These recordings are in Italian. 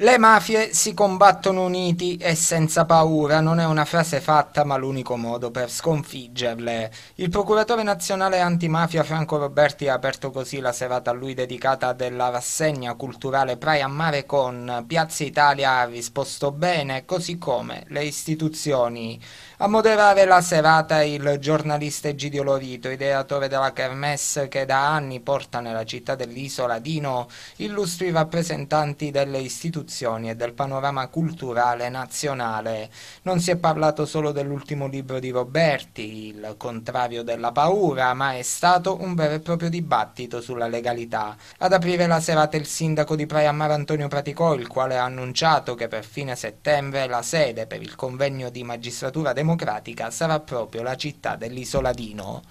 Le mafie si combattono uniti e senza paura, non è una frase fatta ma l'unico modo per sconfiggerle. Il procuratore nazionale antimafia Franco Roberti ha aperto così la serata a lui dedicata della rassegna culturale Praia Mare con Piazza Italia ha risposto bene, così come le istituzioni. A moderare la serata il giornalista Egidio Lorito, ideatore della Kermesse che da anni porta nella città dell'isola Dino illustri rappresentanti delle istituzioni istituzioni e del panorama culturale nazionale. Non si è parlato solo dell'ultimo libro di Roberti, Il contrario della paura, ma è stato un vero e proprio dibattito sulla legalità. Ad aprire la serata il sindaco di Praia Mare Antonio Praticò, il quale ha annunciato che per fine settembre la sede per il convegno di magistratura democratica sarà proprio la città dell'Isoladino.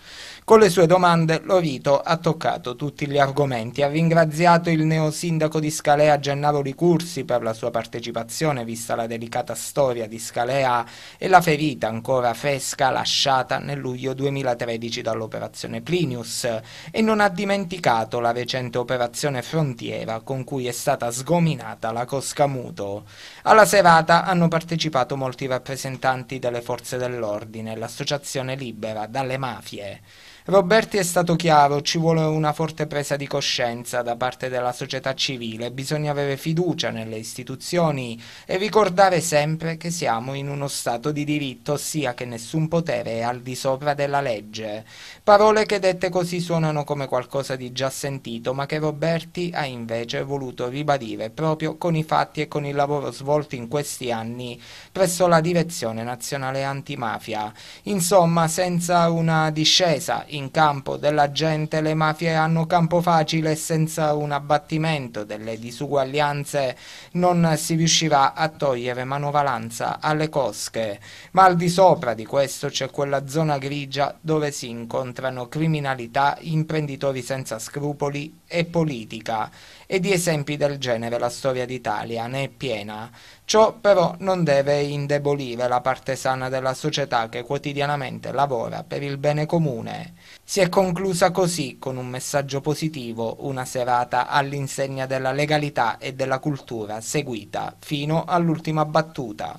Con le sue domande Lorito ha toccato tutti gli argomenti, ha ringraziato il neosindaco di Scalea Gennaro Ricursi per la sua partecipazione vista la delicata storia di Scalea e la ferita ancora fresca lasciata nel luglio 2013 dall'operazione Plinius e non ha dimenticato la recente operazione Frontiera con cui è stata sgominata la Coscamuto. Alla serata hanno partecipato molti rappresentanti delle forze dell'ordine e l'associazione libera dalle mafie. Roberti è stato chiaro, ci vuole una forte presa di coscienza da parte della società civile, bisogna avere fiducia nelle istituzioni e ricordare sempre che siamo in uno Stato di diritto, ossia che nessun potere è al di sopra della legge. Parole che dette così suonano come qualcosa di già sentito, ma che Roberti ha invece voluto ribadire proprio con i fatti e con il lavoro svolto in questi anni presso la Direzione Nazionale Antimafia. Insomma, senza una discesa in campo della gente le mafie hanno campo facile senza un abbattimento delle disuguaglianze non si riuscirà a togliere manovalanza alle cosche. Ma al di sopra di questo c'è quella zona grigia dove si incontrano criminalità, imprenditori senza scrupoli e politica. E di esempi del genere la storia d'Italia ne è piena. Ciò però non deve indebolire la parte sana della società che quotidianamente lavora per il bene comune. Si è conclusa così, con un messaggio positivo, una serata all'insegna della legalità e della cultura seguita fino all'ultima battuta.